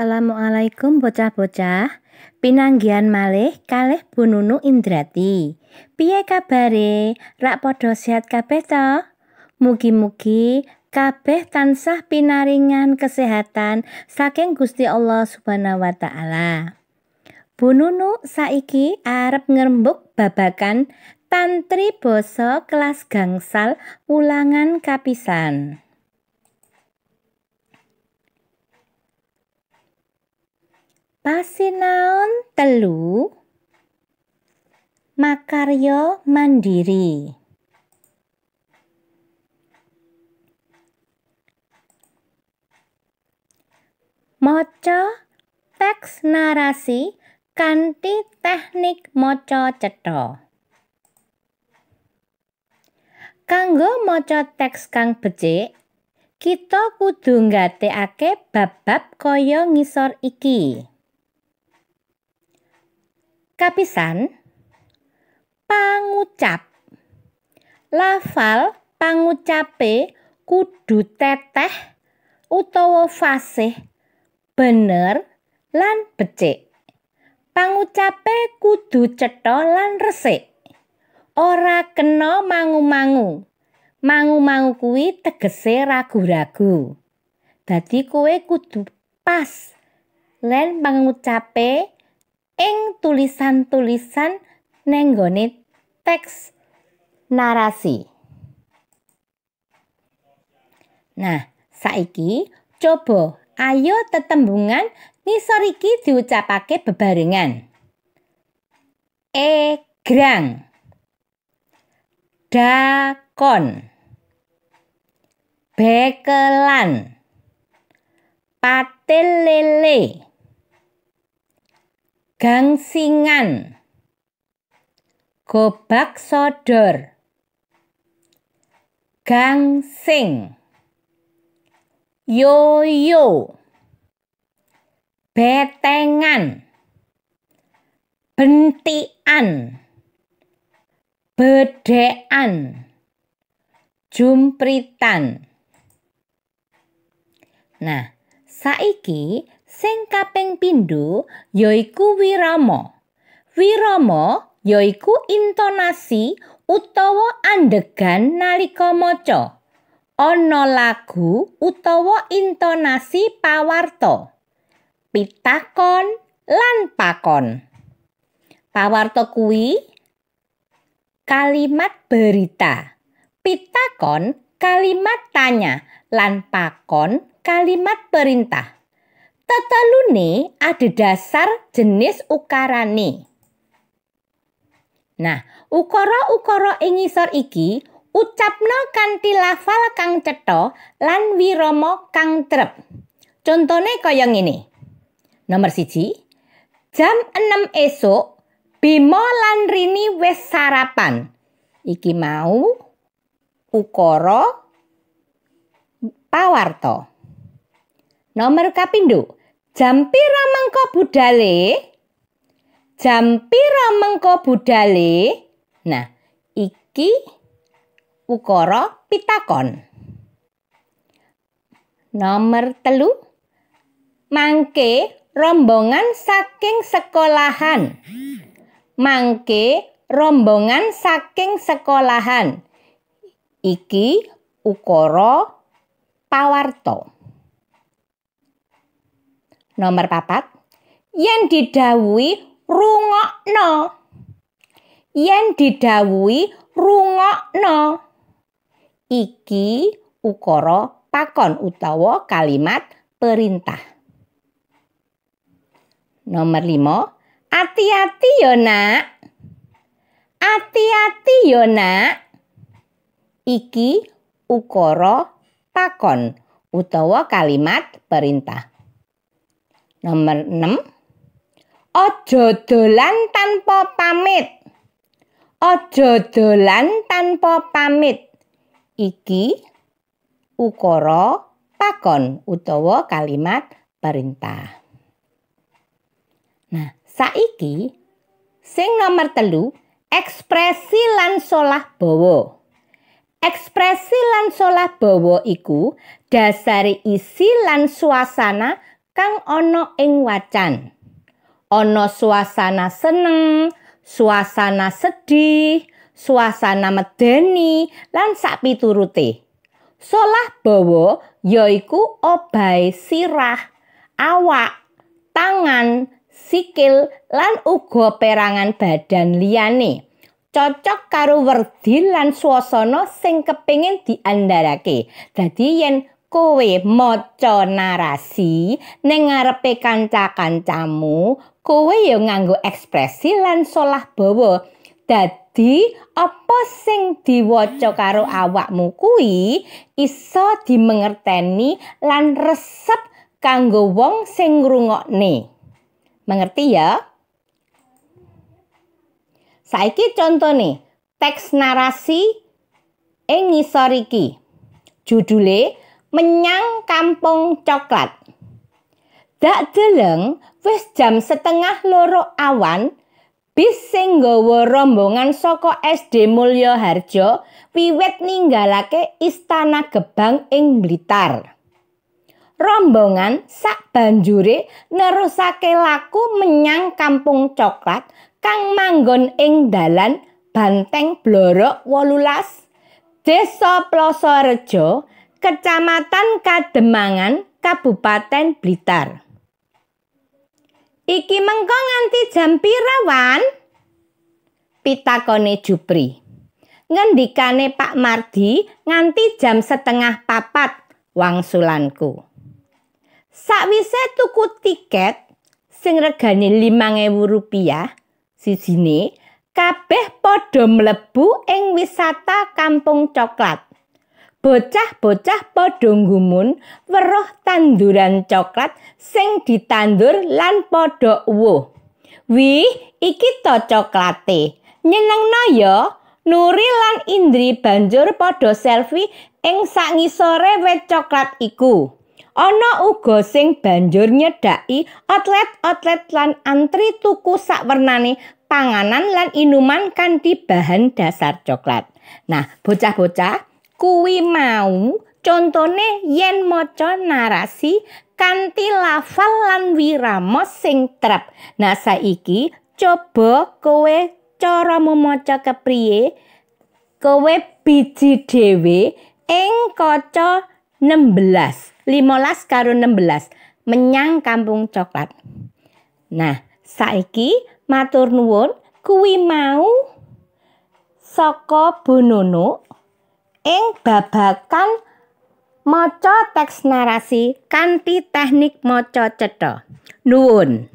Assalamualaikum bocah-bocah. Pinanggian malih kalih bununu Indrati. Piye kabare? Rak padha sehat kabeh to? Mugi-mugi kabeh tansah pinaringan kesehatan saking Gusti Allah Subhanahu wa taala. bununu saiki arep ngerembuk babakan tantri basa kelas gangsal ulangan kapisan. Pasinaon telu makaryo mandiri. Moco teks narasi kanti teknik moco cetha. Kanggo moco teks kang becik, kita kudu nggatekake bab-bab kaya ngisor iki. Kapisan pangucap. Lafal pangucape kudu teteh utawa fasih, bener lan becik. Pangucape kudu cetha lan resik. Ora kena mangu-mangu. Mangu-mangu kuwi tegese ragu-ragu. Dadi kowe kudu pas lan pangucape ing tulisan-tulisan nenggone teks narasi. Nah, saiki coba ayo tetembungan ngisor iki diucapake bebarengan. Egrang. Dakon. Bekelan. patel lele gangsingan, gobak sodor, gangsing, yoyo, betengan, bentian, bedean, jumpritan. Nah, saiki Sing kaping pindho yaiku wirama. Wirama yaiku intonasi utawa andegan nalika maca. Ana lagu utawa intonasi pawarta. Pitakon lan pakon. Pawarta kuwi kalimat berita. Pitakon kalimat tanya lan pakon kalimat perintah ada dasar jenis ukarane. Nah, ukara-ukara ing ngisor iki ucapna kanthi lafal kang cetha lan wirama kang trep. Contone kaya ngene. Nomor siji, jam 6 esok Bimo lan Rini wis sarapan. Iki mau ukara pawarto Nomor kapindho, Jampira mengko budale? Jampira mengko budale? Nah, iki ukara pitakon. Nomor telu. Mangke rombongan saking sekolahan. Mangke rombongan saking sekolahan. Iki ukara pawarto. Nomor papat, yen no rungokno. Yen didawi rungokno. Iki ukoro pakon utawa kalimat perintah. Nomor lima, Ati-ati yo ya, nak. Ati-ati yo ya, nak. Iki ukoro pakon utawa kalimat perintah. Nomor 6. Ojo dolan tanpa pamit. Ojo dolan tanpa pamit. Iki ukara pakon utawa kalimat perintah. Nah, saiki sing nomor telu ekspresi lan solah bawa. Ekspresi lan solah bawa iku dasari isi lan suasana kang ana ing wacan. Ana suasana seneng, suasana sedih, suasana medeni lan sak piturute. Solah bawa yaiku obahe sirah, awak, tangan, sikil lan uga perangan badan liyane. Cocok karo werdi lan swasana sing kepengin diandharake. Dadi yen kowe maca narasi ning ngarepe kanca-kancamu, kowe ya nganggo ekspresi lan solah bawa. Dadi apa sing diwaca karo awakmu kuwi iso dimengerteni lan resep kanggo wong sing ngrungokne. Mengerti ya? Saiki contone teks narasi ing ngisor Judule menyang kampung coklat. Dak deleng wis jam setengah loro awan, bis sing nggawa rombongan saka SD Mulya Harjo wiwit ninggalake Istana Gebang ing Blitar. Rombongan sak banjure nerusake laku menyang Kampung Coklat kang manggon ing dalan Banteng Blorok 18 Desa Plosorejo Kecamatan Kademangan, Kabupaten Blitar. Iki mengko nganti jam pirawan? Pitakone Jupri. Ngendikane Pak Mardi nganti jam setengah papat wangsulanku. Sakwise tuku tiket sing regane 5000 rupiah, sijine kabeh padha mlebu ing wisata Kampung Coklat. bocah-bocah padha gumun weruh tanduran coklat sing ditandur lan padha uwuh. Wih, iki coklate. Nyenengno ya. Nuri lan Indri banjur padha selfie ing sangisore wit coklat iku. Ana uga sing banjur nyedaki outlet-outlet lan antri tuku sakwernane panganan lan inuman kanthi bahan dasar coklat. Nah, bocah-bocah, kuwi mau contone yen maca narasi kanthi lafal lan wirama sing trep nah saiki coba kowe cara memaca kepriye kowe biji dhewe ing kaca 16 15 karo 16 menyang kampung coklat nah saiki matur nuwun kuwi mau saka bonono ing babakan maca teks narasi kanthi teknik maca cetha. Nuwun.